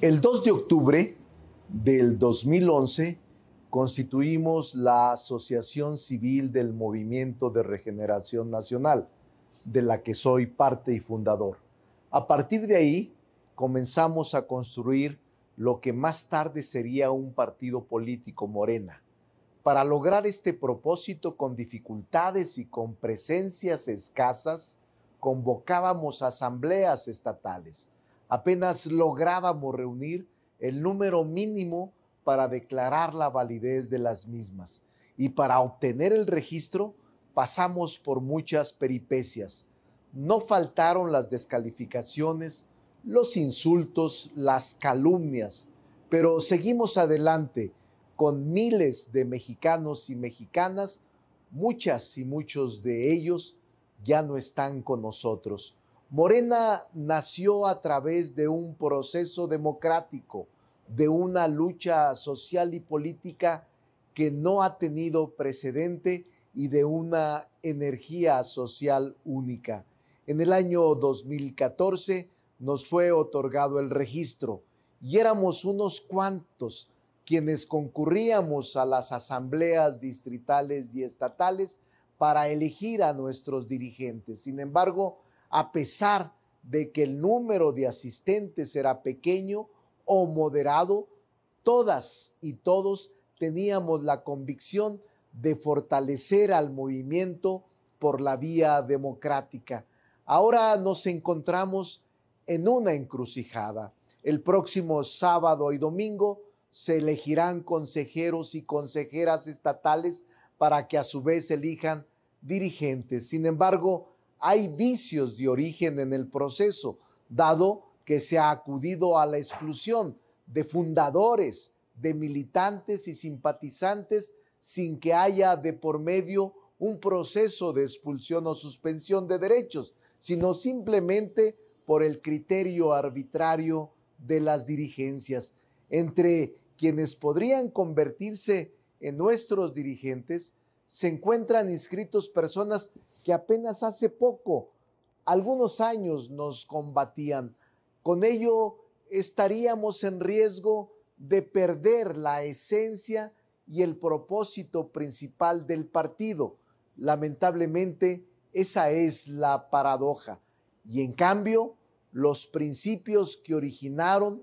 El 2 de octubre del 2011 constituimos la Asociación Civil del Movimiento de Regeneración Nacional, de la que soy parte y fundador. A partir de ahí comenzamos a construir lo que más tarde sería un partido político morena. Para lograr este propósito con dificultades y con presencias escasas, convocábamos asambleas estatales apenas lográbamos reunir el número mínimo para declarar la validez de las mismas. Y para obtener el registro pasamos por muchas peripecias. No faltaron las descalificaciones, los insultos, las calumnias, pero seguimos adelante con miles de mexicanos y mexicanas, muchas y muchos de ellos ya no están con nosotros. Morena nació a través de un proceso democrático, de una lucha social y política que no ha tenido precedente y de una energía social única. En el año 2014 nos fue otorgado el registro y éramos unos cuantos quienes concurríamos a las asambleas distritales y estatales para elegir a nuestros dirigentes. Sin embargo, a pesar de que el número de asistentes era pequeño o moderado, todas y todos teníamos la convicción de fortalecer al movimiento por la vía democrática. Ahora nos encontramos en una encrucijada. El próximo sábado y domingo se elegirán consejeros y consejeras estatales para que a su vez elijan dirigentes. Sin embargo, hay vicios de origen en el proceso, dado que se ha acudido a la exclusión de fundadores, de militantes y simpatizantes sin que haya de por medio un proceso de expulsión o suspensión de derechos, sino simplemente por el criterio arbitrario de las dirigencias. Entre quienes podrían convertirse en nuestros dirigentes se encuentran inscritos personas que apenas hace poco, algunos años, nos combatían. Con ello estaríamos en riesgo de perder la esencia y el propósito principal del partido. Lamentablemente, esa es la paradoja. Y en cambio, los principios que originaron,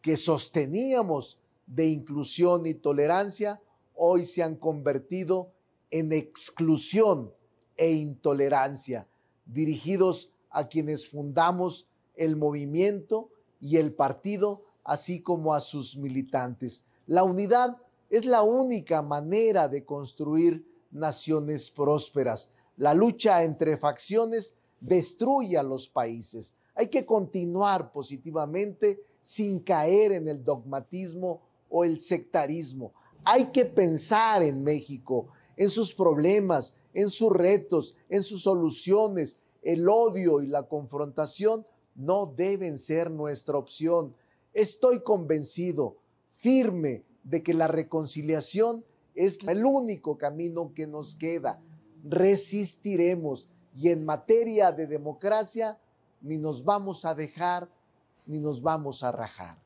que sosteníamos de inclusión y tolerancia, hoy se han convertido en exclusión e intolerancia, dirigidos a quienes fundamos el movimiento y el partido, así como a sus militantes. La unidad es la única manera de construir naciones prósperas. La lucha entre facciones destruye a los países. Hay que continuar positivamente sin caer en el dogmatismo o el sectarismo. Hay que pensar en México, en sus problemas, en sus retos, en sus soluciones. El odio y la confrontación no deben ser nuestra opción. Estoy convencido, firme, de que la reconciliación es el único camino que nos queda. Resistiremos y en materia de democracia ni nos vamos a dejar ni nos vamos a rajar.